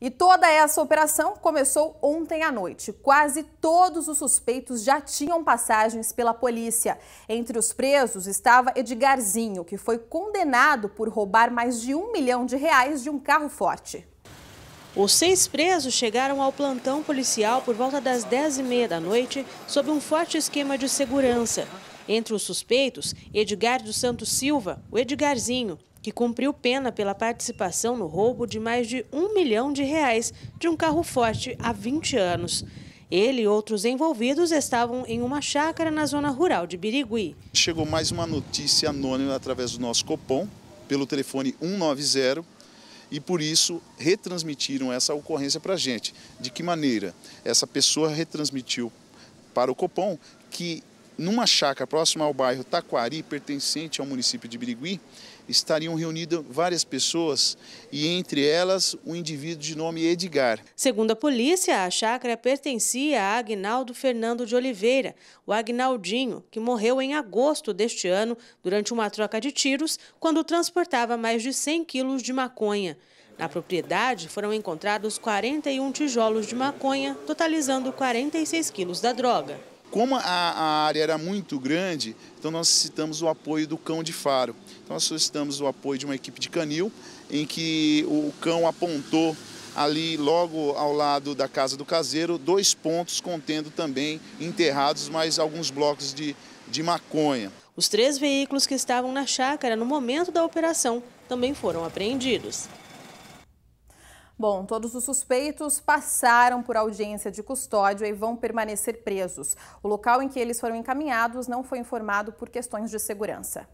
E toda essa operação começou ontem à noite. Quase todos os suspeitos já tinham passagens pela polícia. Entre os presos estava Edgarzinho, que foi condenado por roubar mais de um milhão de reais de um carro forte. Os seis presos chegaram ao plantão policial por volta das 10h30 da noite, sob um forte esquema de segurança. Entre os suspeitos, Edgar dos Santos Silva, o Edgarzinho, que cumpriu pena pela participação no roubo de mais de um milhão de reais de um carro forte há 20 anos. Ele e outros envolvidos estavam em uma chácara na zona rural de Birigui. Chegou mais uma notícia anônima através do nosso Copom, pelo telefone 190, e por isso retransmitiram essa ocorrência para a gente. De que maneira? Essa pessoa retransmitiu para o Copom que numa chácara próxima ao bairro Taquari, pertencente ao município de Birigui, estariam reunidas várias pessoas e entre elas um indivíduo de nome Edgar. Segundo a polícia, a chácara pertencia a Agnaldo Fernando de Oliveira, o Agnaldinho, que morreu em agosto deste ano durante uma troca de tiros quando transportava mais de 100 quilos de maconha. Na propriedade foram encontrados 41 tijolos de maconha, totalizando 46 quilos da droga. Como a, a área era muito grande, então nós solicitamos o apoio do cão de faro. Então nós solicitamos o apoio de uma equipe de canil, em que o cão apontou ali logo ao lado da casa do caseiro, dois pontos contendo também enterrados mais alguns blocos de, de maconha. Os três veículos que estavam na chácara no momento da operação também foram apreendidos. Bom, todos os suspeitos passaram por audiência de custódia e vão permanecer presos. O local em que eles foram encaminhados não foi informado por questões de segurança.